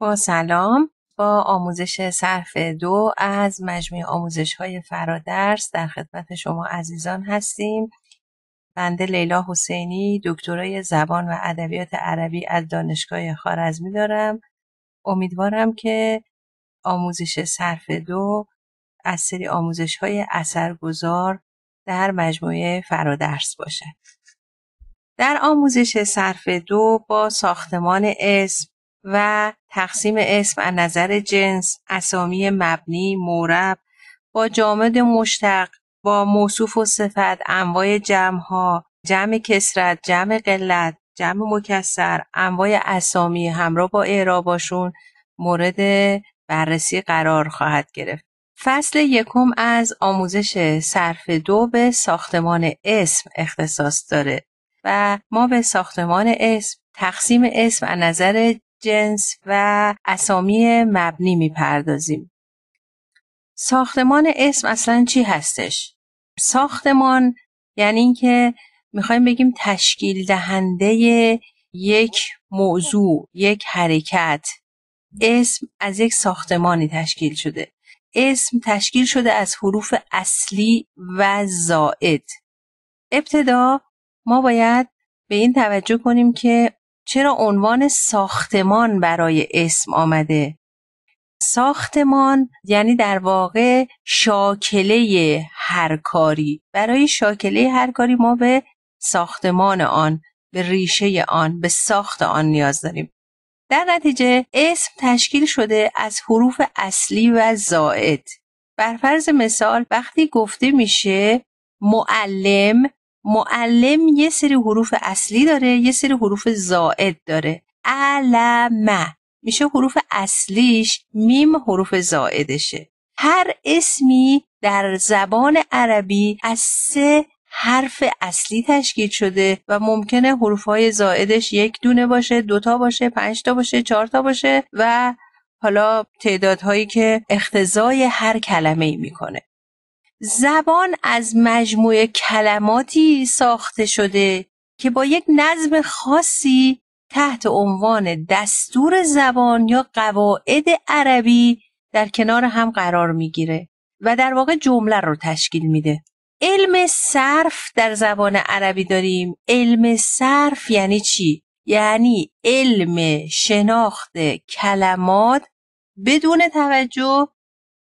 با سلام با آموزش صرف دو از مجموعه آموزش های فرادرس در خدمت شما عزیزان هستیم بنده لیلا حسینی دکترای زبان و ادبیات عربی از دانشگاه خارزمی دارم امیدوارم که آموزش صرف دو از سری آموزش های اثرگذار در مجموعه فرادرس باشه در آموزش صرف دو با ساختمان اسم و تقسیم اسم از نظر جنس، اسامی مبنی، مورب، با جامد مشتق، با موصوف و صفت، انواع ها جمع کسرت، جمع قلت، جمع مکسر، انواع اسامی همراه با اعراباشون مورد بررسی قرار خواهد گرفت. فصل یکم از آموزش صرف دو به ساختمان اسم اختصاص داره و ما به ساختمان اسم تقسیم اسم از نظر جنس و اسامی مبنی میپردازیم. ساختمان اسم اصلا چی هستش؟ ساختمان یعنی اینکه میخوایم بگیم تشکیل دهنده یک موضوع، یک حرکت. اسم از یک ساختمانی تشکیل شده. اسم تشکیل شده از حروف اصلی و زائد. ابتدا ما باید به این توجه کنیم که چرا عنوان ساختمان برای اسم آمده ساختمان یعنی در واقع شاکله هر کاری برای شاکله هر کاری ما به ساختمان آن به ریشه آن به ساخت آن نیاز داریم در نتیجه اسم تشکیل شده از حروف اصلی و زائد بر فرض مثال وقتی گفته میشه معلم معلم یه سری حروف اصلی داره یه سری حروف زائد داره علمه میشه حروف اصلیش میم حروف زائدشه هر اسمی در زبان عربی از سه حرف اصلی تشکیل شده و ممکنه حروف زائدش یک دونه باشه دوتا باشه پنجتا باشه چهارتا باشه و حالا تعدادهایی که اختزای هر کلمه ای میکنه زبان از مجموعه کلماتی ساخته شده که با یک نظم خاصی تحت عنوان دستور زبان یا قواعد عربی در کنار هم قرار میگیره و در واقع جمله رو تشکیل میده. علم صرف در زبان عربی داریم. علم صرف یعنی چی؟ یعنی علم شناخت کلمات بدون توجه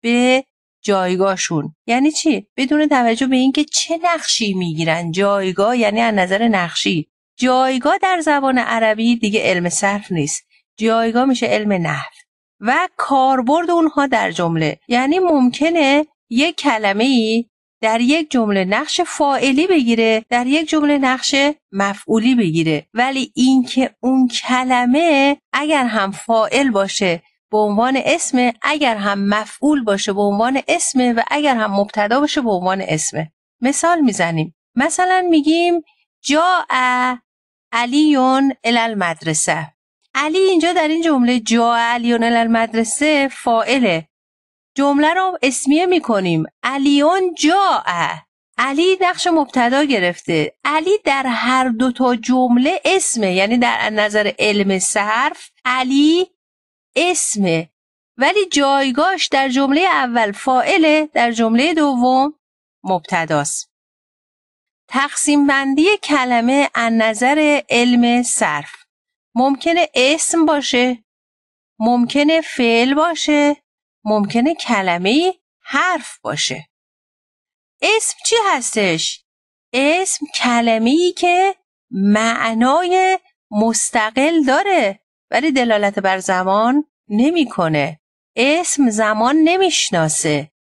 به جایگاهشون یعنی چی بدون توجه به اینکه چه نقشی میگیرن جایگاه یعنی از نظر نقشی جایگاه در زبان عربی دیگه علم صرف نیست جایگاه میشه علم نحو و کاربرد اونها در جمله یعنی ممکنه یک کلمه ای در یک جمله نقش فاعلی بگیره در یک جمله نقش مفعولی بگیره ولی اینکه اون کلمه اگر هم فاعل باشه به عنوان اسم اگر هم مفعول باشه به عنوان اسم و اگر هم مبتدا باشه به عنوان اسم مثال میزنیم مثلا میگیم جا علیون ال المدرسه علی اینجا در این جمله جا علیون ال المدرسه فاعله جمله رو اسمیه میکنیم علیون جا علی نقش مبتدا گرفته علی در هر دو تا جمله اسمه یعنی در نظر علم صرف علی اسمه ولی جایگاش در جمله اول فائله در جمله دوم مبتداست. تقسیم بندی کلمه از نظر علم صرف ممکنه اسم باشه ممکنه فعل باشه ممکنه کلمه حرف باشه اسم چی هستش؟ اسم کلمه که معنای مستقل داره ولی دلالت بر زمان نمیکنه. اسم زمان نمیشناسه.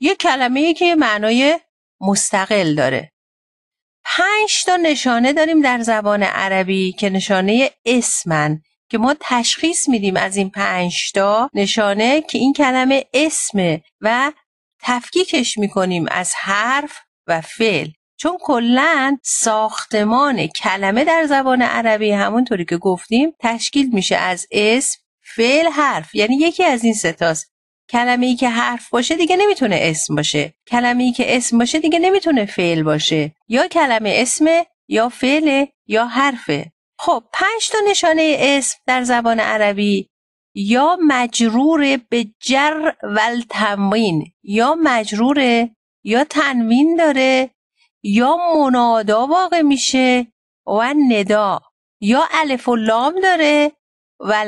یه کلمه ای که معنای مستقل داره. پنج تا نشانه داریم در زبان عربی که نشانه اسمن که ما تشخیص میدیم از این پنج تا نشانه که این کلمه اسمه و تفکیکش میکنیم از حرف و فعل چون کلا ساختمان کلمه در زبان عربی همونطوری که گفتیم تشکیل میشه از اسم فعل حرف یعنی یکی از این ستاست کلمه ای که حرف باشه دیگه نمیتونه اسم باشه کلمه که اسم باشه دیگه نمیتونه فعل باشه یا کلمه اسمه یا فعله یا حرفه خب پنج تا نشانه اسم در زبان عربی یا مجرور به جر و تنوین یا مجرور یا تنوین داره یا منادا واقع میشه و ندا یا الف و لام داره و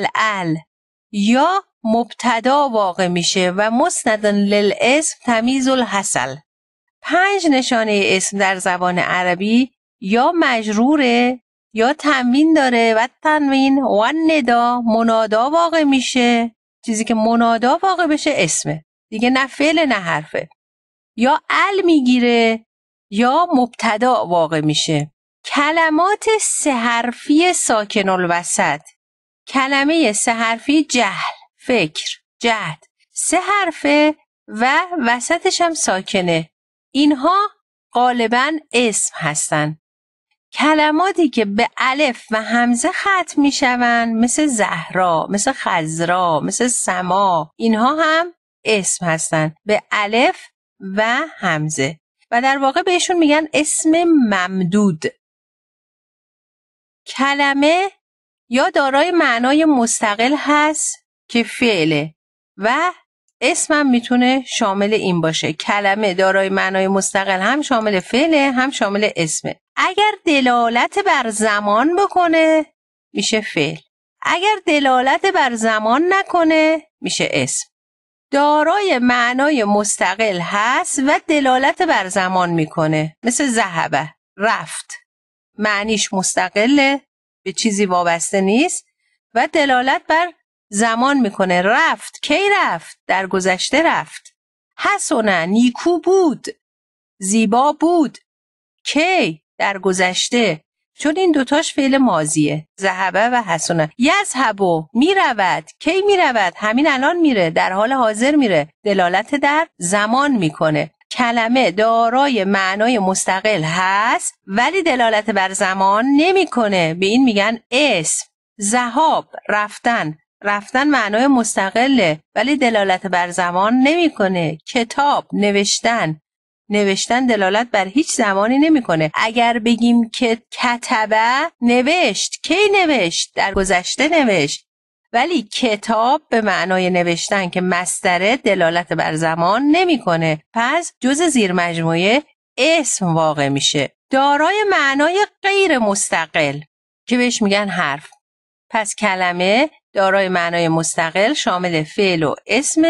یا مبتدا واقع میشه و مسند للاسم تمیز الحسل پنج نشانه اسم در زبان عربی یا مجروره یا تنوین داره و تنوین و ندا منادا واقع میشه چیزی که منادا واقع بشه اسمه دیگه نه فعل نه حرفه یا ال میگیره یا مبتدا واقع میشه کلمات سه حرفی ساکن الوسط کلمه سه حرفی جهل، فکر، جهد، سه حرفه و وسطش هم ساکنه. اینها غالبا اسم هستند. کلماتی که به الف و همزه ختم می شوند مثل زهرا، مثل خزرا، مثل سما اینها هم اسم هستند به الف و همزه و در واقع بهشون میگن اسم ممدود کلمه یا دارای معنای مستقل هست که فعله و اسمم میتونه شامل این باشه کلمه دارای معنای مستقل هم شامل فعله هم شامل اسمه اگر دلالت بر زمان بکنه میشه فعل اگر دلالت بر زمان نکنه میشه اسم دارای معنای مستقل هست و دلالت بر زمان میکنه مثل ذهبه رفت معنیش مستقله به چیزی وابسته نیست و دلالت بر زمان میکنه رفت کی رفت در گذشته رفت حسنه نیکو بود زیبا بود کی در گذشته چون این دوتاش فعل مازیه زهبه و حسنه یزهبو میرود کی میرود همین الان میره در حال حاضر میره دلالت در زمان میکنه کلمه دارای معنای مستقل هست ولی دلالت بر زمان نمیکنه به این میگن اسم زهاب رفتن رفتن معنای مستقله ولی دلالت بر زمان نمیکنه کتاب نوشتن نوشتن دلالت بر هیچ زمانی نمیکنه اگر بگیم که کتبه نوشت کی نوشت در گذشته نوشت ولی کتاب به معنای نوشتن که مستره دلالت بر زمان نمیکنه پس جز زیر مجموعه اسم واقع میشه دارای معنای غیر مستقل که بهش میگن حرف پس کلمه دارای معنای مستقل شامل فعل و اسم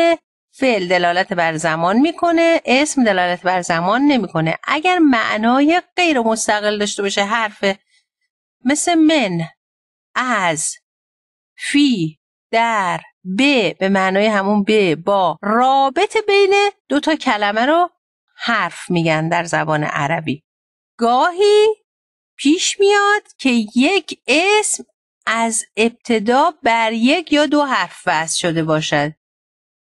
فعل دلالت بر زمان میکنه اسم دلالت بر زمان نمیکنه اگر معنای غیر مستقل داشته باشه حرف مثل من از فی در ب به معنای همون ب با رابط بین دو تا کلمه رو حرف میگن در زبان عربی گاهی پیش میاد که یک اسم از ابتدا بر یک یا دو حرف وصل شده باشد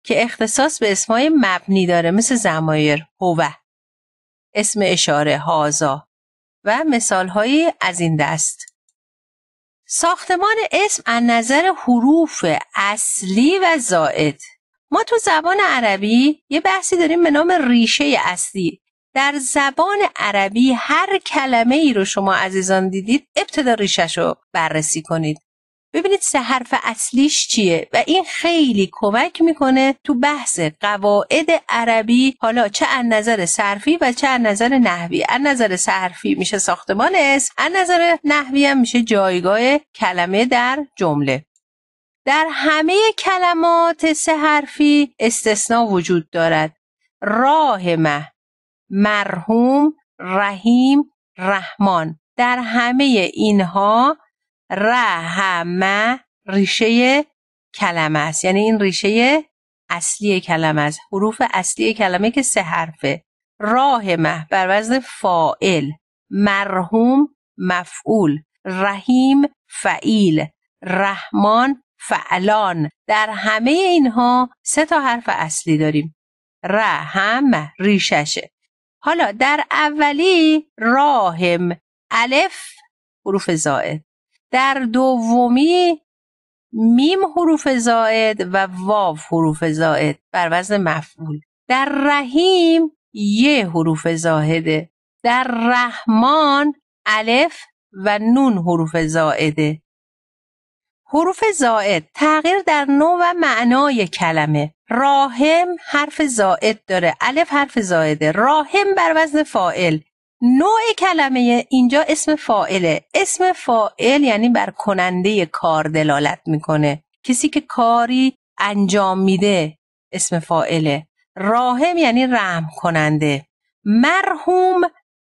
که اختصاص به اسمای مبنی داره مثل زمایر هوه اسم اشاره هازا و مثالهایی از این دست ساختمان اسم از نظر حروف اصلی و زائد ما تو زبان عربی یه بحثی داریم به نام ریشه اصلی در زبان عربی هر کلمه ای رو شما عزیزان دیدید ابتدا ریشه رو بررسی کنید ببینید سه حرف اصلیش چیه و این خیلی کمک میکنه تو بحث قواعد عربی حالا چه از نظر صرفی و چه از نظر نحوی از نظر صرفی میشه ساختمان اسم از نظر نحوی هم میشه جایگاه کلمه در جمله در همه کلمات سه حرفی استثنا وجود دارد راهمه مرحوم رحیم رحمان در همه اینها رحمه ریشه کلمه است یعنی این ریشه اصلی کلمه است حروف اصلی کلمه که سه حرفه راهمه بر وزن فائل مرحوم مفعول رحیم فعیل رحمان فعلان در همه اینها سه تا حرف اصلی داریم رحم ریششه حالا در اولی راهم الف حروف زائد در دومی میم حروف زائد و واو حروف زائد بر وزن مفعول در رحیم یه حروف زاهده در رحمان الف و نون حروف زائده حروف زائد تغییر در نوع و معنای کلمه راهم حرف زائد داره الف حرف زائده راهم بر وزن فائل نوع کلمه اینجا اسم فائله، اسم فاعل یعنی بر کننده کار دلالت میکنه کسی که کاری انجام میده اسم فائله، راهم یعنی رحم کننده مرحوم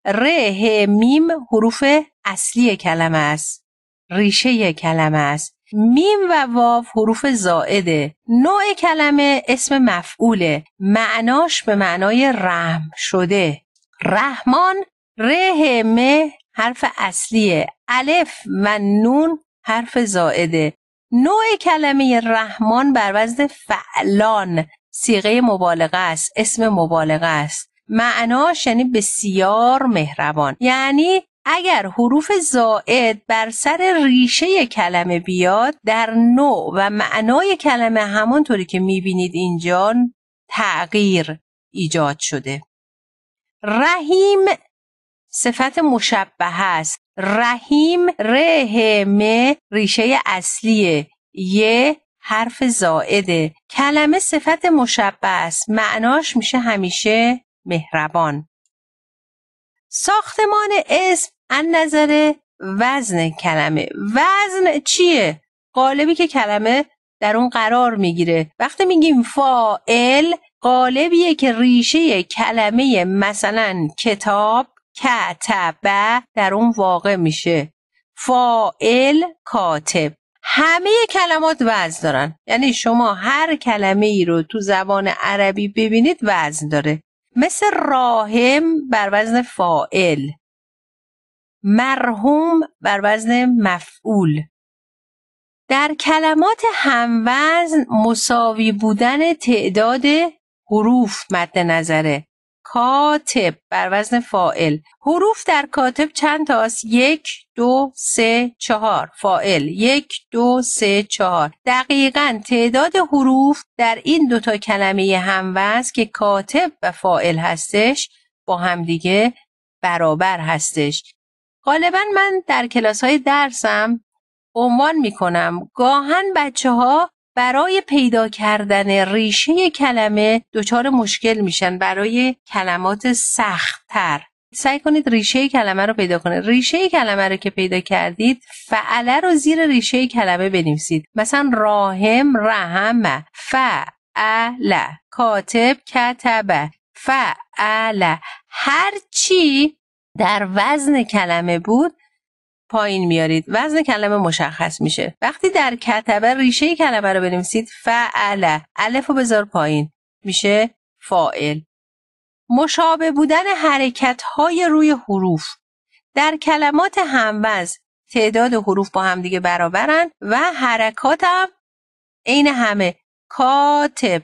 ره میم حروف اصلی کلمه است ریشه کلمه است میم و واو حروف زائده نوع کلمه اسم مفعوله معناش به معنای رحم شده رحمان ره حرف اصلیه الف و نون حرف زائده نوع کلمه رحمان بر وزن فعلان سیغه مبالغه است اسم مبالغه است معناش یعنی بسیار مهربان یعنی اگر حروف زائد بر سر ریشه کلمه بیاد در نوع و معنای کلمه همانطوری که میبینید اینجا تغییر ایجاد شده رحیم صفت مشبه هست رحیم رحمه ریشه اصلی یه حرف زائده کلمه صفت مشبه است معناش میشه همیشه مهربان ساختمان اسم ان نظر وزن کلمه وزن چیه قالبی که کلمه در اون قرار میگیره وقتی میگیم فائل قالبیه که ریشه کلمه مثلا کتاب کتبه در اون واقع میشه فائل کاتب همه کلمات وزن دارن یعنی شما هر کلمه ای رو تو زبان عربی ببینید وزن داره مثل راهم بر وزن فائل مرحوم بر وزن مفعول در کلمات هموزن مساوی بودن تعداد حروف مد نظره کاتب بر وزن فائل حروف در کاتب چند تاست یک دو سه چهار فائل یک دو سه چهار دقیقا تعداد حروف در این دوتا کلمه هموز که کاتب و فائل هستش با همدیگه برابر هستش غالبا من در کلاس های درسم عنوان می کنم گاهن بچه ها برای پیدا کردن ریشه کلمه دچار مشکل میشن برای کلمات سختتر سعی کنید ریشه کلمه رو پیدا کنید ریشه کلمه رو که پیدا کردید فعله رو زیر ریشه کلمه بنویسید مثلا راهم رحم فعله کاتب کتبه فعله هر چی در وزن کلمه بود پایین میارید وزن کلمه مشخص میشه وقتی در کتبه ریشه کلمه رو بنویسید فعله الف و بذار پایین میشه فاعل مشابه بودن حرکت های روی حروف در کلمات هموز تعداد حروف با هم دیگه برابرن و حرکات هم عین همه کاتب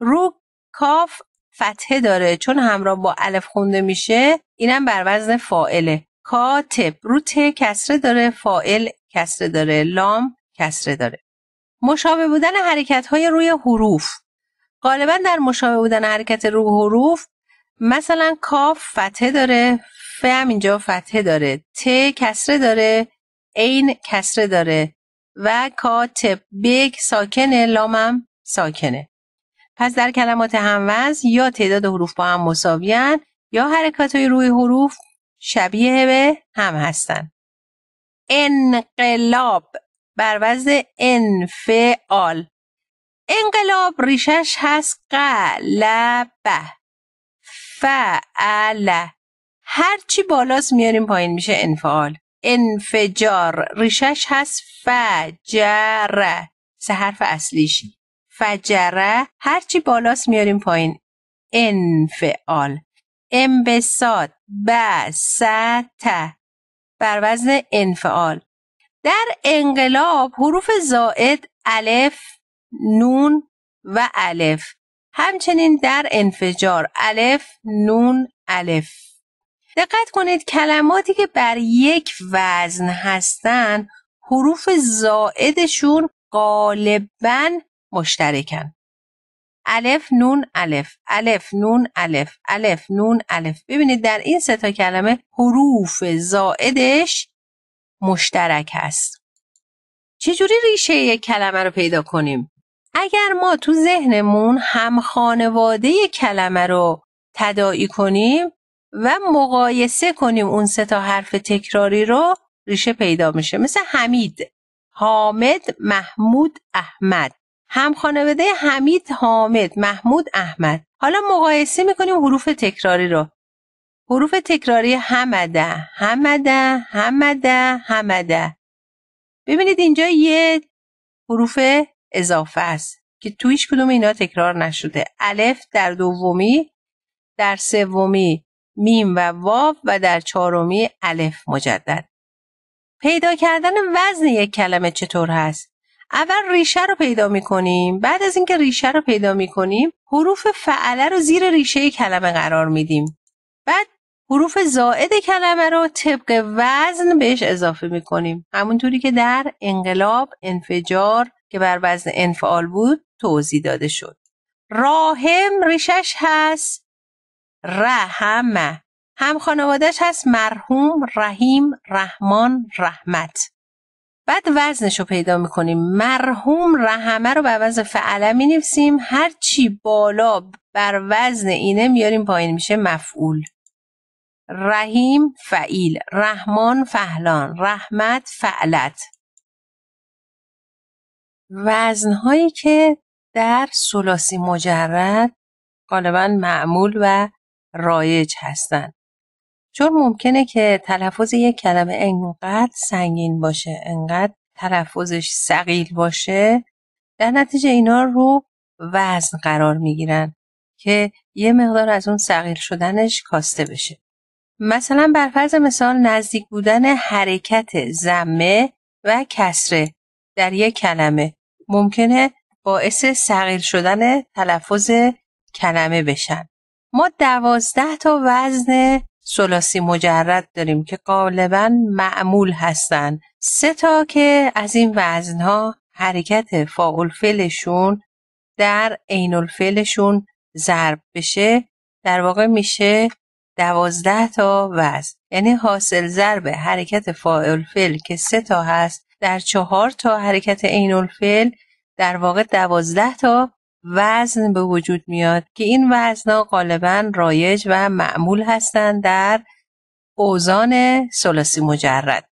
رو کاف فتحه داره چون همراه با الف خونده میشه اینم بر وزن فائله. کاتب روت کسره داره فائل کسره داره لام کسره داره مشابه بودن حرکت های روی حروف غالبا در مشابه بودن حرکت روی حروف مثلا کاف فتحه داره ف هم اینجا فتحه داره ت کسره داره عین کسره داره و کاتب بگ ساکنه لامم ساکنه پس در کلمات هموز یا تعداد حروف با هم مساویان یا حرکات روی حروف شبیه به هم هستن انقلاب بر وزن انفعال انقلاب ریشش هست قلبه فعله هرچی بالاست میاریم پایین میشه انفعال انفجار ریشش هست فجره سه حرف اصلیش فجره هرچی بالاست میاریم پایین انفعال انبساط بسته بر وزن انفعال در انقلاب حروف زائد الف نون و الف همچنین در انفجار الف نون الف دقت کنید کلماتی که بر یک وزن هستند حروف زائدشون غالبا مشترکن الف نون الف الف نون الف الف نون الف ببینید در این سه تا کلمه حروف زائدش مشترک هست چجوری ریشه یک کلمه رو پیدا کنیم اگر ما تو ذهنمون هم خانواده کلمه رو تداعی کنیم و مقایسه کنیم اون سه تا حرف تکراری رو ریشه پیدا میشه مثل حمید حامد محمود احمد هم خانواده حمید حامد محمود احمد حالا مقایسه میکنیم حروف تکراری رو حروف تکراری همده همده همده همده ببینید اینجا یه حروف اضافه است که تویش کدوم اینا تکرار نشده الف در دومی در سومی میم و واو و در چهارمی الف مجدد پیدا کردن وزن یک کلمه چطور هست اول ریشه رو پیدا می کنیم بعد از اینکه ریشه رو پیدا می کنیم حروف فعله رو زیر ریشه کلمه قرار میدیم بعد حروف زائد کلمه رو طبق وزن بهش اضافه می کنیم همونطوری که در انقلاب انفجار که بر وزن انفعال بود توضیح داده شد راهم ریشش هست رحمه هم خانوادش هست مرحوم رحیم رحمان رحمت بعد وزنش رو پیدا میکنیم مرحوم رحمه رو به وزن فعله می نویسیم هر چی بالا بر وزن اینه میاریم پایین میشه مفعول رحیم فعیل رحمان فعلان رحمت فعلت وزنهایی که در سلاسی مجرد غالبا معمول و رایج هستند چون ممکنه که تلفظ یک کلمه انقدر سنگین باشه انقدر تلفظش سقیل باشه در نتیجه اینا رو وزن قرار میگیرن که یه مقدار از اون سقیل شدنش کاسته بشه مثلا بر فرض مثال نزدیک بودن حرکت زمه و کسره در یک کلمه ممکنه باعث سقیل شدن تلفظ کلمه بشن ما دوازده تا وزن سلاسی مجرد داریم که غالبا معمول هستند. سه تا که از این وزنها حرکت فاعل فعلشون در عین الفعلشون ضرب بشه در واقع میشه دوازده تا وزن یعنی حاصل ضرب حرکت فاعل فعل که سه تا هست در چهار تا حرکت عین در واقع دوازده تا وزن به وجود میاد که این وزنها غالبا رایج و معمول هستند در اوزان سلاسی مجرد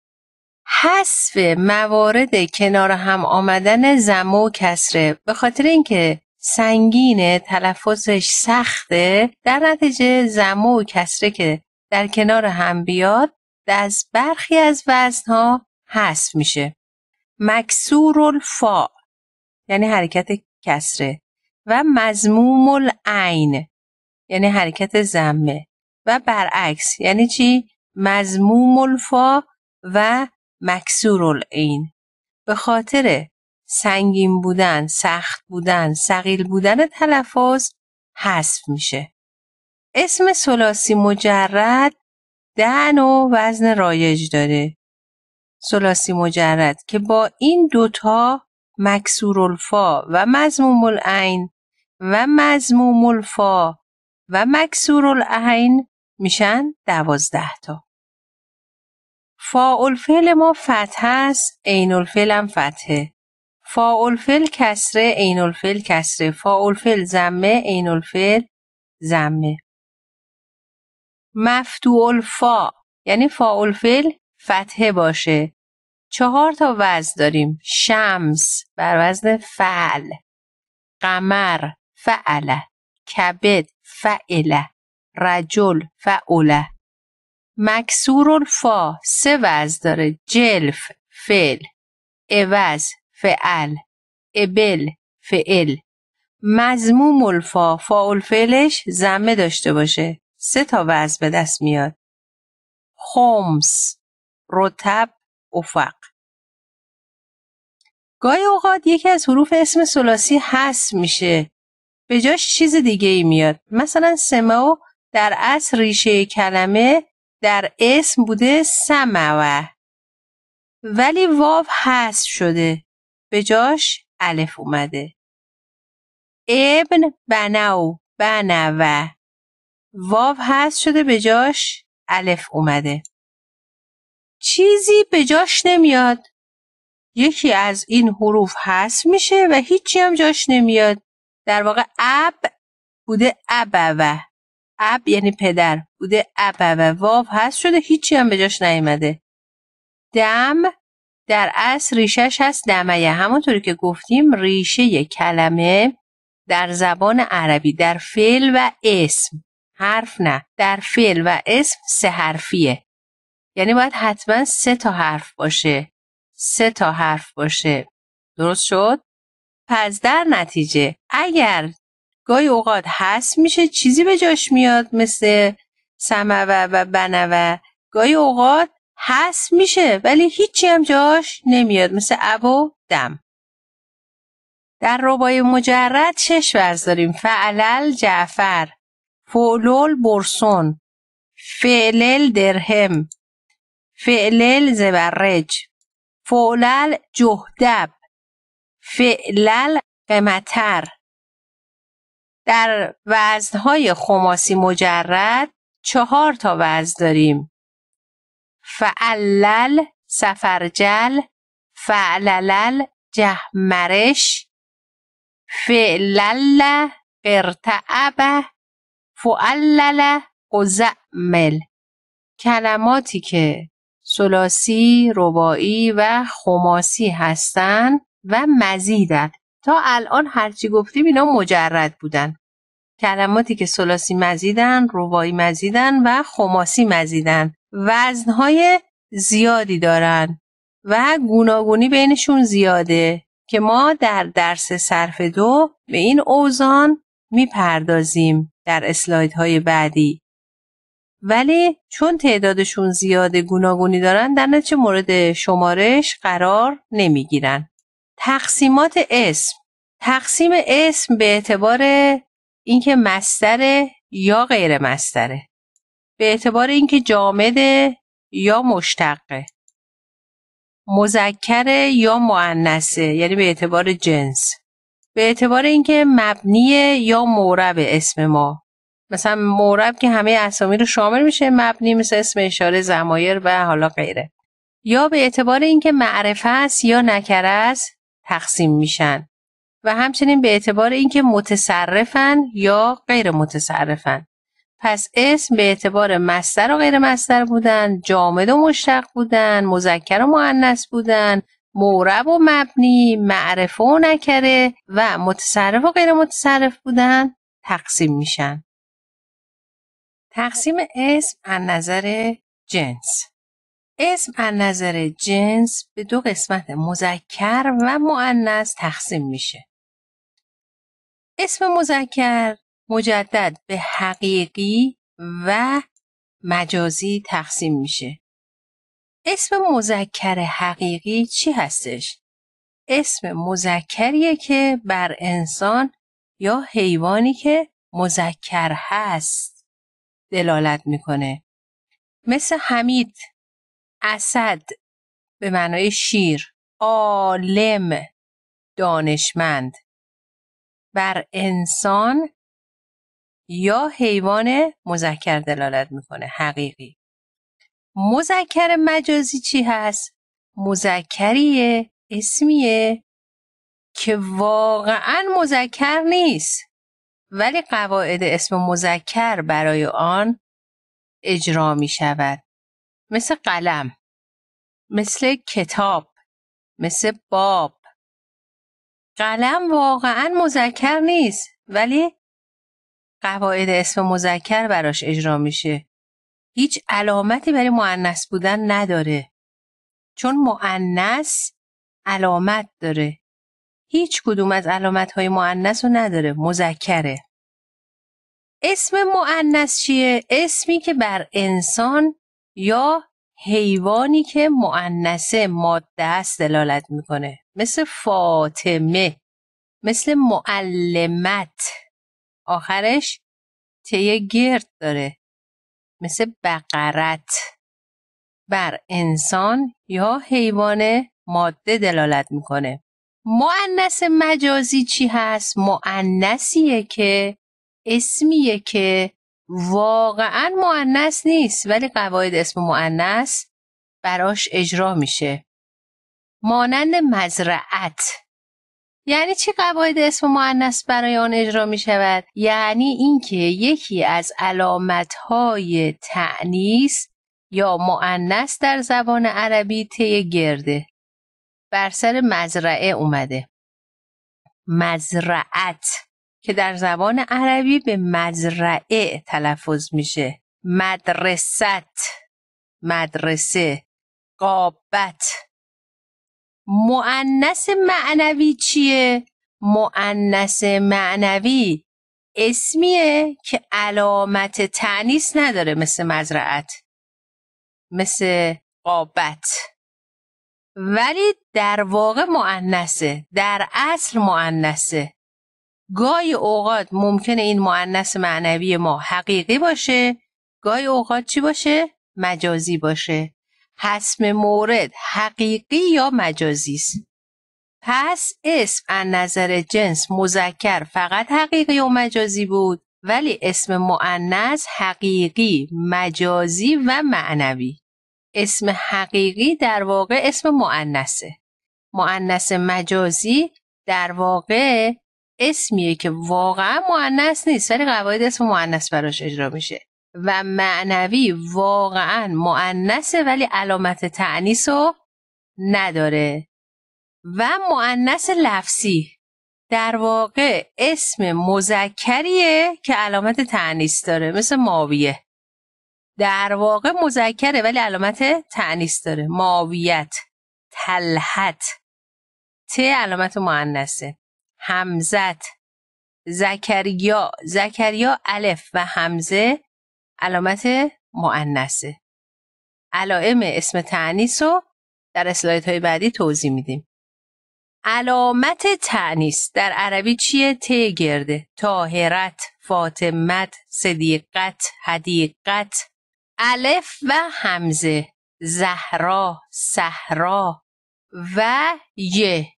حذف موارد کنار هم آمدن زم و کسره به خاطر اینکه سنگینه تلفظش سخته در نتیجه زم و کسره که در کنار هم بیاد از برخی از وزنها حذف میشه مکسور الفا یعنی حرکت کسره و مزموم العین یعنی حرکت زمه و برعکس یعنی چی؟ مزموم الفا و مکسور العین به خاطر سنگین بودن، سخت بودن، سقیل بودن تلفظ حذف میشه. اسم سلاسی مجرد دن و وزن رایج داره. سلاسی مجرد که با این دوتا مکسور الفا و مزموم العین و مزموم الفا و مکسور الاهین میشن دوازده تا. الفل ما فتح است عین هم فتحه الفل کسره عین الفعل کسره الفل زمه عین زمه مفتولفا یعنی الفل فتحه باشه چهار تا وزن داریم شمس بر وزن فعل قمر فعل کبد فعل رجل فعله مکسور الفا سه وزن داره جلف فعل اوز فعل ابل فعل مزموم الفا فاول فعلش زمه داشته باشه سه تا وزن به دست میاد خمس رتب افق گاهی اوقات یکی از حروف اسم سلاسی هست میشه به جاش چیز دیگه ای میاد مثلا سماو در اصل ریشه کلمه در اسم بوده سموه ولی واو هست شده به جاش الف اومده ابن بناو بنوه واو هست شده به جاش الف اومده چیزی به جاش نمیاد یکی از این حروف هست میشه و هیچی هم جاش نمیاد در واقع اب بوده ابوه اب یعنی پدر بوده ابوه واو هست شده هیچی هم به جاش نیمده. دم در اصل ریشش هست دمه همونطوری که گفتیم ریشه کلمه در زبان عربی در فعل و اسم حرف نه در فعل و اسم سه حرفیه یعنی باید حتما سه تا حرف باشه سه تا حرف باشه درست شد پس در نتیجه اگر گاهی اوقات هست میشه چیزی به جاش میاد مثل سموه و بنوه گاهی اوقات هست میشه ولی هیچی هم جاش نمیاد مثل اب و دم در ربای مجرد شش ورز داریم فعلل جعفر فولول برسون فعلل درهم فعلل زبرج فولل جهدب فعلل قمتر در وزنهای خماسی مجرد چهار تا وزن داریم فعلل سفرجل فعللل جهمرش فعلل قرتعب فعلل قزعمل کلماتی که سلاسی، ربایی و خماسی هستند و مزیدن تا الان هرچی گفتیم اینا مجرد بودن کلماتی که سلاسی مزیدن، روایی مزیدن و خماسی مزیدن وزنهای زیادی دارن و گوناگونی بینشون زیاده که ما در درس صرف دو به این اوزان میپردازیم در اسلایدهای بعدی ولی چون تعدادشون زیاده گوناگونی دارن در نتیجه مورد شمارش قرار نمیگیرن تقسیمات اسم تقسیم اسم به اعتبار اینکه مستره یا غیر مستره به اعتبار اینکه جامده یا مشتقه مذکر یا معنسه یعنی به اعتبار جنس به اعتبار اینکه مبنی یا مورب اسم ما مثلا مورب که همه اسامی رو شامل میشه مبنی مثل اسم اشاره زمایر و حالا غیره یا به اعتبار اینکه معرفه است یا نکره است تقسیم میشن و همچنین به اعتبار اینکه متصرفن یا غیر متصرفن پس اسم به اعتبار مستر و غیر مستر بودن جامد و مشتق بودن مذکر و معنس بودن مورب و مبنی معرفه و نکره و متصرف و غیر متصرف بودن تقسیم میشن تقسیم اسم از نظر جنس اسم از نظر جنس به دو قسمت مذکر و مؤنث تقسیم میشه. اسم مذکر مجدد به حقیقی و مجازی تقسیم میشه. اسم مذکر حقیقی چی هستش؟ اسم مذکریه که بر انسان یا حیوانی که مذکر هست دلالت میکنه. مثل حمید اسد به معنای شیر عالم دانشمند بر انسان یا حیوان مذکر دلالت میکنه حقیقی مذکر مجازی چی هست مذکریه اسمیه که واقعا مذکر نیست ولی قواعد اسم مذکر برای آن اجرا می شود مثل قلم مثل کتاب مثل باب قلم واقعا مذکر نیست ولی قواعد اسم مذکر براش اجرا میشه هیچ علامتی برای معنس بودن نداره چون معنس علامت داره هیچ کدوم از علامت های معنس رو نداره مذکره اسم معنس چیه؟ اسمی که بر انسان یا حیوانی که معنسه ماده است دلالت میکنه مثل فاطمه مثل معلمت آخرش تیه گرد داره مثل بقرت بر انسان یا حیوان ماده دلالت میکنه معنس مجازی چی هست؟ معنسیه که اسمیه که واقعا معنس نیست ولی قواعد اسم معنس براش اجرا میشه مانند مزرعت یعنی چی قواعد اسم معنس برای آن اجرا میشود؟ شود؟ یعنی اینکه یکی از علامت های تعنیس یا معنس در زبان عربی طی گرده بر سر مزرعه اومده مزرعت که در زبان عربی به مزرعه تلفظ میشه مدرست مدرسه قابت معنس معنوی چیه؟ معنس معنوی اسمیه که علامت تنیس نداره مثل مزرعت مثل قابت ولی در واقع معنسه در اصل معنسه گای اوقات ممکنه این معنس معنوی ما حقیقی باشه گای اوقات چی باشه؟ مجازی باشه حسم مورد حقیقی یا مجازی است پس اسم از نظر جنس مذکر فقط حقیقی و مجازی بود ولی اسم معنس حقیقی مجازی و معنوی اسم حقیقی در واقع اسم معنسه معنس مجازی در واقع اسمیه که واقعا معنیس نیست ولی قواعد اسم معنس براش اجرا میشه و معنوی واقعا معنیسه ولی علامت تعنیس رو نداره و معنیس لفظی در واقع اسم مزکریه که علامت تعنیس داره مثل ماویه در واقع مذکره ولی علامت تعنیس داره ماویت تلحت ت علامت معنسه همزت زکریا زکریا الف و همزه علامت معنسه علائم اسم تعنیس رو در اسلایت های بعدی توضیح میدیم علامت تعنیس در عربی چیه؟ ت گرده تاهرت، فاطمت، صدیقت، حدیقت الف و همزه زهرا، صحرا و یه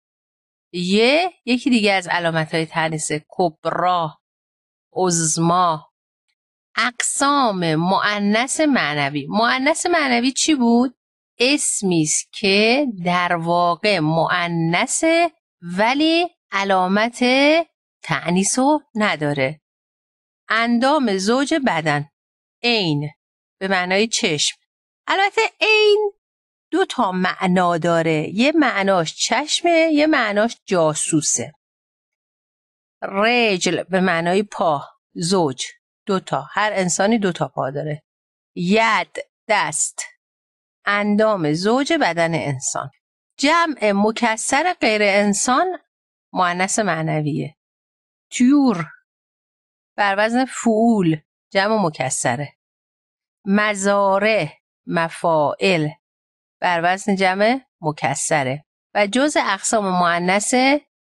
یه یکی دیگه از علامت های تنیس کبرا عزما اقسام معنس معنوی معنس معنوی چی بود؟ اسمی است که در واقع معنس ولی علامت تعنیس رو نداره اندام زوج بدن عین به معنای چشم البته عین دو تا معنا داره یه معناش چشمه یه معناش جاسوسه رجل به معنای پا زوج دوتا هر انسانی دوتا پا داره ید دست اندام زوج بدن انسان جمع مکسر غیر انسان معنس معنویه تیور بر وزن فعول جمع مکسره مزاره مفائل بر وزن جمع مکسره و جز اقسام معنس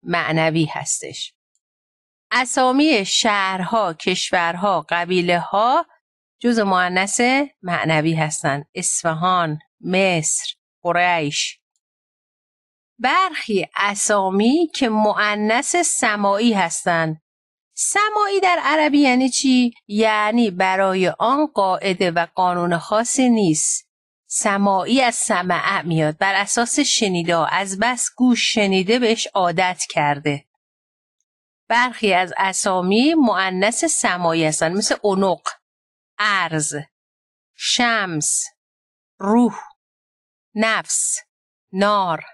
معنوی هستش. اسامی شهرها، کشورها، قبیله ها جز معنس معنوی هستند. اصفهان، مصر، قریش. برخی اسامی که معنس سمایی هستند. سمایی در عربی یعنی چی؟ یعنی برای آن قاعده و قانون خاصی نیست. سماعی از سمعه میاد بر اساس شنیدا از بس گوش شنیده بهش عادت کرده برخی از اسامی معنس سمایی هستن مثل اونق ارز شمس روح نفس نار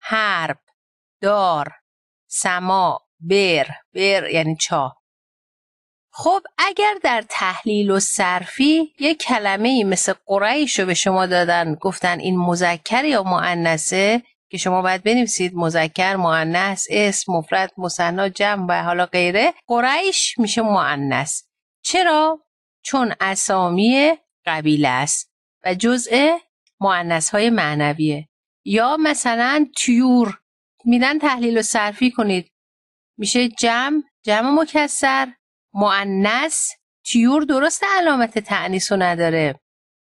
حرب دار سما بر بر یعنی چا خب اگر در تحلیل و صرفی یک کلمه ای مثل قریش رو به شما دادن گفتن این مذکر یا معنسه که شما باید بنویسید مذکر معنس اسم مفرد مثنا جمع و حالا غیره قریش میشه معنس چرا چون اسامی قبیله است و جزء معنس های معنویه یا مثلا تیور میدن تحلیل و صرفی کنید میشه جمع جمع مکسر معنس تیور درست علامت تعنیس رو نداره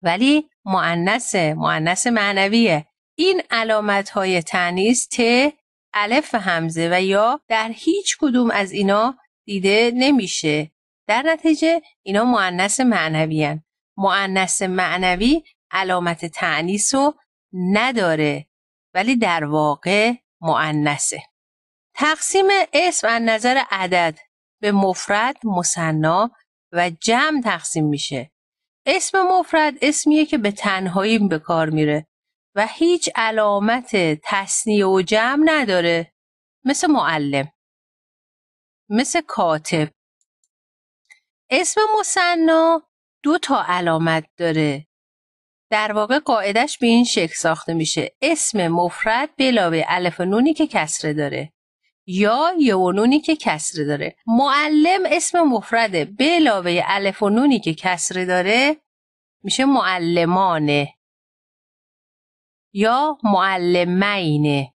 ولی معنسه معنس معنویه این علامت های تعنیس ت الف همزه و یا در هیچ کدوم از اینا دیده نمیشه در نتیجه اینا معنس معنوی هن. معنس معنوی علامت تعنیس رو نداره ولی در واقع معنسه تقسیم اسم از نظر عدد به مفرد، مصنا و جمع تقسیم میشه. اسم مفرد اسمیه که به تنهایی به کار میره و هیچ علامت تصنیه و جمع نداره مثل معلم مثل کاتب اسم مصنا دو تا علامت داره در واقع قاعدش به این شکل ساخته میشه اسم مفرد بلاوه الف نونی که کسره داره یا یونونی که کسره داره معلم اسم مفرده به علاوه الف و نونی که کسره داره میشه معلمانه یا معلمینه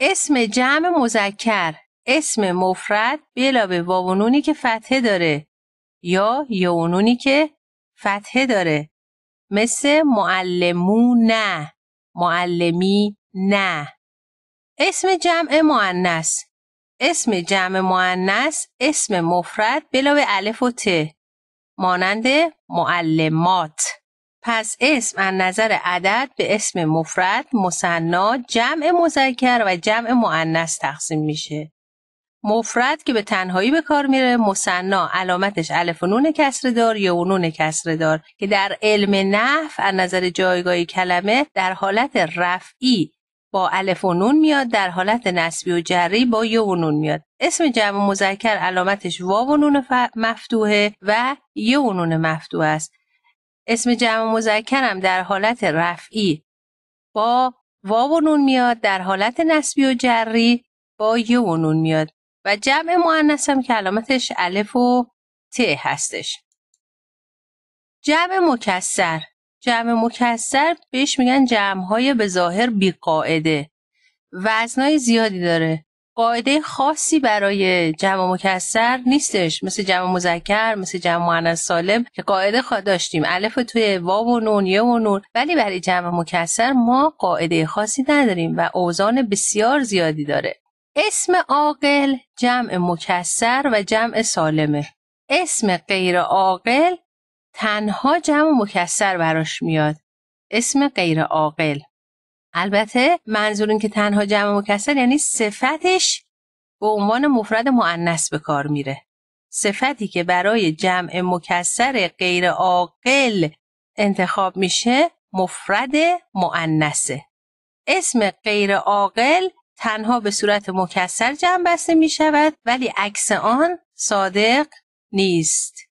اسم جمع مذکر اسم مفرد به علاوه واونونی که فتحه داره یا یونونی که فتحه داره مثل معلمونه معلمی نه اسم جمع معنس اسم جمع معنس اسم مفرد بلاوه الف و ت مانند معلمات پس اسم از نظر عدد به اسم مفرد مثنا جمع مذکر و جمع معنیس تقسیم میشه مفرد که به تنهایی به کار میره مصنا علامتش الف و نون کسره دار یا نون کسره دار که در علم نحو از نظر جایگاهی کلمه در حالت رفعی با الف و نون میاد در حالت نسبی و جری با ی و نون میاد اسم جمع مذکر علامتش واو و نون مفتوحه و ی و نون مفتوح است اسم جمع هم در حالت رفعی با واو و نون میاد در حالت نسبی و جری با ی و نون میاد و جمع مؤنثم که علامتش الف و ت هستش جمع مکسر جمع مکسر بهش میگن های به ظاهر قاعده وزنای زیادی داره قاعده خاصی برای جمع مکسر نیستش مثل جمع مذکر مثل جمع مؤنث سالم که قاعده خود داشتیم الف توی واو و نون یه و نون ولی برای جمع مکسر ما قاعده خاصی نداریم و اوزان بسیار زیادی داره اسم عاقل جمع مکسر و جمع سالمه اسم غیر عاقل تنها جمع مکسر براش میاد اسم غیر عاقل البته منظور این که تنها جمع مکسر یعنی صفتش به عنوان مفرد معنس به کار میره صفتی که برای جمع مکسر غیر عاقل انتخاب میشه مفرد معنسه اسم غیر عاقل تنها به صورت مکسر جمع بسته می شود ولی عکس آن صادق نیست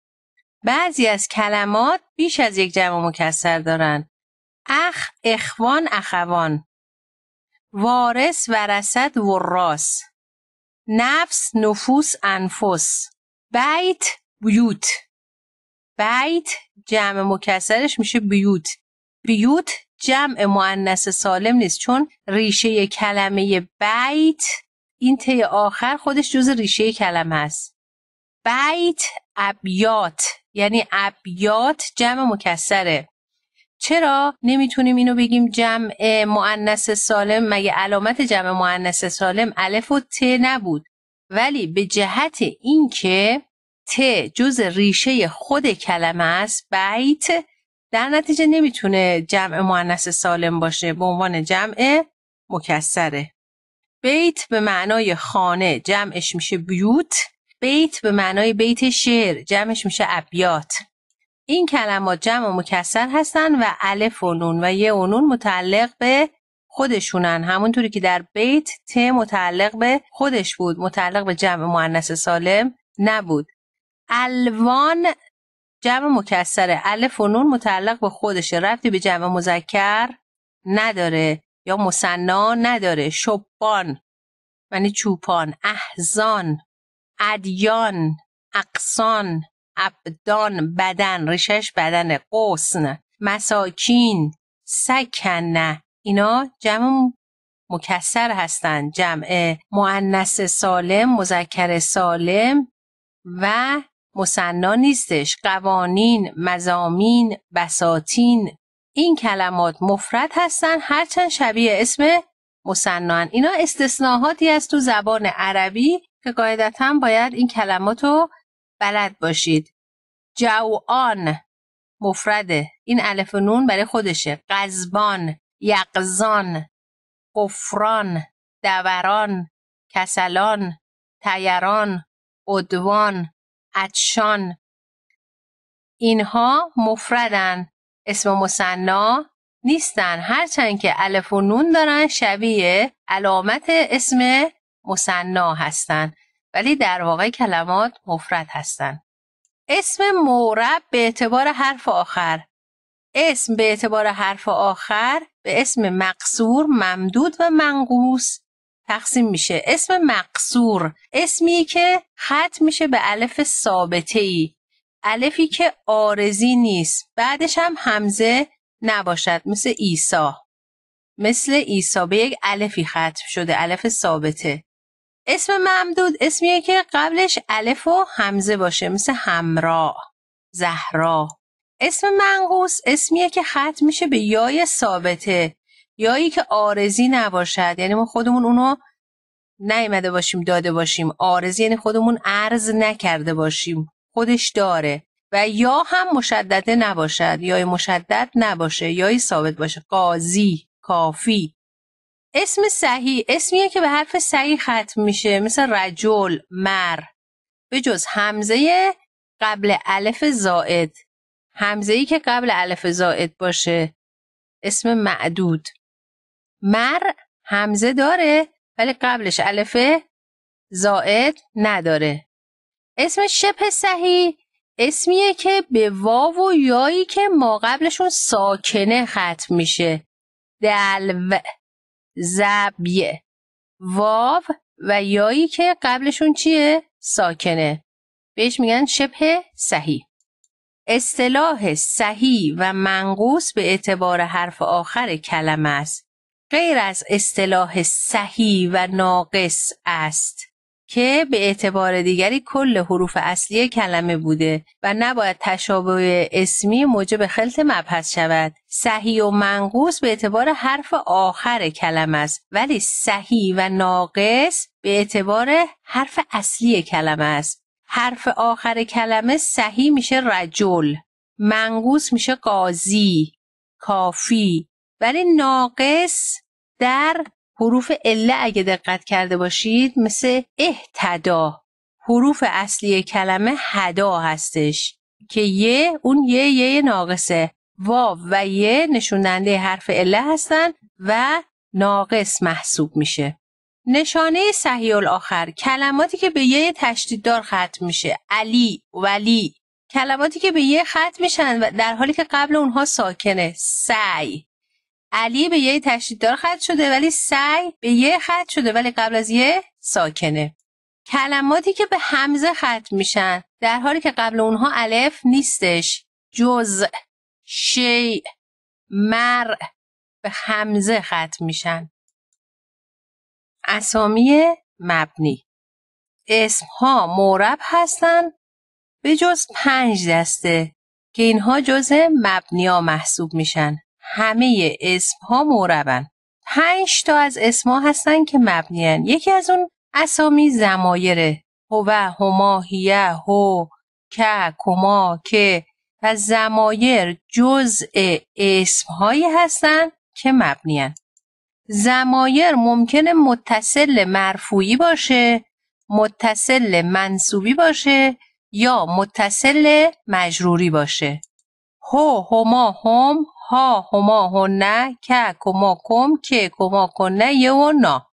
بعضی از کلمات بیش از یک جمع مکسر دارن. اخ، اخوان، اخوان. وارث، ورست وراس. نفس، نفوس، انفس. بیت، بیوت. بیت جمع مکسرش میشه بیوت. بیوت جمع معنس سالم نیست چون ریشه کلمه بیت این ته آخر خودش جز ریشه کلمه است. بیت ابیات یعنی ابیات جمع مکسره چرا نمیتونیم اینو بگیم جمع معنس سالم مگه علامت جمع معنس سالم الف و ت نبود ولی به جهت اینکه ت جز ریشه خود کلمه است بیت در نتیجه نمیتونه جمع معنس سالم باشه به عنوان جمع مکسره بیت به معنای خانه جمعش میشه بیوت بیت به معنای بیت شعر جمعش میشه ابیات این کلمات جمع و مکسر هستن و الف و نون و یه و نون متعلق به خودشونن همونطوری که در بیت ت متعلق به خودش بود متعلق به جمع مؤنث سالم نبود الوان جمع مکسره الف و نون متعلق به خودشه رفتی به جمع مذکر نداره یا مصنا نداره شبان یعنی چوپان احزان ادیان اقسان ابدان بدن ریشش بدن قسن مساکین سکنه اینا جمع مکسر هستند جمع معنس سالم مذکر سالم و مصنا نیستش قوانین مزامین بساتین این کلمات مفرد هستن هرچند شبیه اسم مصنان اینا استثناهاتی از تو زبان عربی که قاعدتا باید این کلمات رو بلد باشید جوان مفرده این الف نون برای خودشه قزبان یقزان قفران دوران کسلان تیران ادوان، عدشان. اینها مفردن اسم مصنا نیستن هرچند که الف و نون دارن شبیه علامت اسم مصنا هستند ولی در واقع کلمات مفرد هستند اسم مورب به اعتبار حرف آخر اسم به اعتبار حرف آخر به اسم مقصور ممدود و منقوص تقسیم میشه اسم مقصور اسمی که ختم میشه به الف ثابته ای الفی که آرزی نیست بعدش هم همزه نباشد مثل ایسا مثل عیسی به یک الفی ختم شده الف ثابته اسم ممدود اسمیه که قبلش الف و همزه باشه مثل همرا زهرا اسم منقوس اسمیه که ختم میشه به یای ثابته یایی که آرزی نباشد یعنی ما خودمون اونو نیمده باشیم داده باشیم آرزی یعنی خودمون عرض نکرده باشیم خودش داره و یا هم مشدده نباشد یای مشدد نباشه یای ثابت باشه قاضی کافی اسم صحیح اسمیه که به حرف صحیح ختم میشه مثل رجل مر به جز همزه قبل الف زائد همزه ای که قبل الف زائد باشه اسم معدود مر همزه داره ولی قبلش الف زائد نداره اسم شبه صحیح اسمیه که به واو و یایی که ما قبلشون ساکنه ختم میشه دلو زبیه واو و یایی که قبلشون چیه؟ ساکنه بهش میگن شبه صحیح اصطلاح صحیح و منقوص به اعتبار حرف آخر کلمه است غیر از اصطلاح صحیح و ناقص است که به اعتبار دیگری کل حروف اصلی کلمه بوده و نباید تشابه اسمی موجب خلط مبحث شود. صحیح و منقوص به اعتبار حرف آخر کلمه است ولی صحیح و ناقص به اعتبار حرف اصلی کلمه است. حرف آخر کلمه صحیح میشه رجل، منقوص میشه قاضی، کافی ولی ناقص در حروف عله اگه دقت کرده باشید مثل احتدا حروف اصلی کلمه هدا هستش که یه اون یه یه ناقصه واو و یه نشوننده حرف عله هستن و ناقص محسوب میشه نشانه صحیح الاخر کلماتی که به یه تشدیددار ختم میشه علی ولی کلماتی که به یه ختم میشن و در حالی که قبل اونها ساکنه سعی علی به یه تشدیددار خط شده ولی سعی به یه خط شده ولی قبل از یه ساکنه کلماتی که به همزه خط میشن در حالی که قبل اونها الف نیستش جز شی مر به همزه خط میشن اسامی مبنی اسم ها مورب هستن به جز پنج دسته که اینها جز مبنی ها محسوب میشن همه اسم ها موربن پنج تا از اسما هستن که مبنیان یکی از اون اسامی زمایره هو هما هیه هو که کما که و زمایر جزء اسم هایی هستن که مبنیان زمایر ممکنه متصل مرفوعی باشه متصل منصوبی باشه یا متصل مجروری باشه هو هما هم ها هما هنه که کما کم که کما کنه یه و نا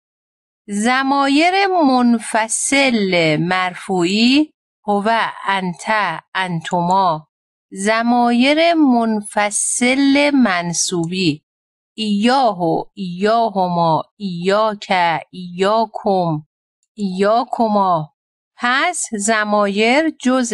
زمایر منفصل مرفوعی هو انت انتما زمایر منفصل منصوبی ایاهو ایاهما ایاک ایاکم ایاکما پس زمایر جز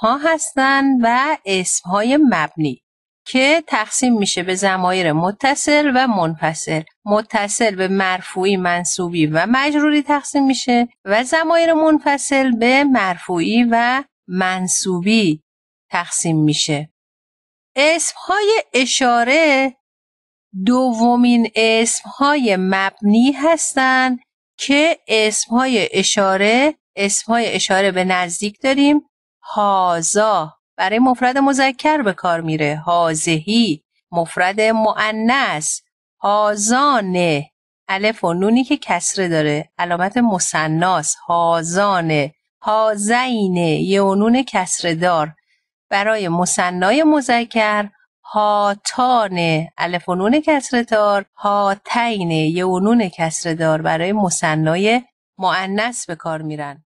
ها هستند و اسم های مبنی که تقسیم میشه به زمایر متصل و منفصل متصل به مرفوعی منصوبی و مجروری تقسیم میشه و زمایر منفصل به مرفوعی و منصوبی تقسیم میشه اسم های اشاره دومین اسم های مبنی هستند که اسم های اشاره اسم های اشاره به نزدیک داریم هازا برای مفرد مذکر به کار میره حاضهی مفرد معنس هازانه الف و نونی که کسره داره علامت مسناس هازانه هازینه یه و نون کسره دار برای مسنای مذکر هاتانه الف و نون کسره دار هاتینه یه و نون کسره دار برای مسنای معنس به کار میرن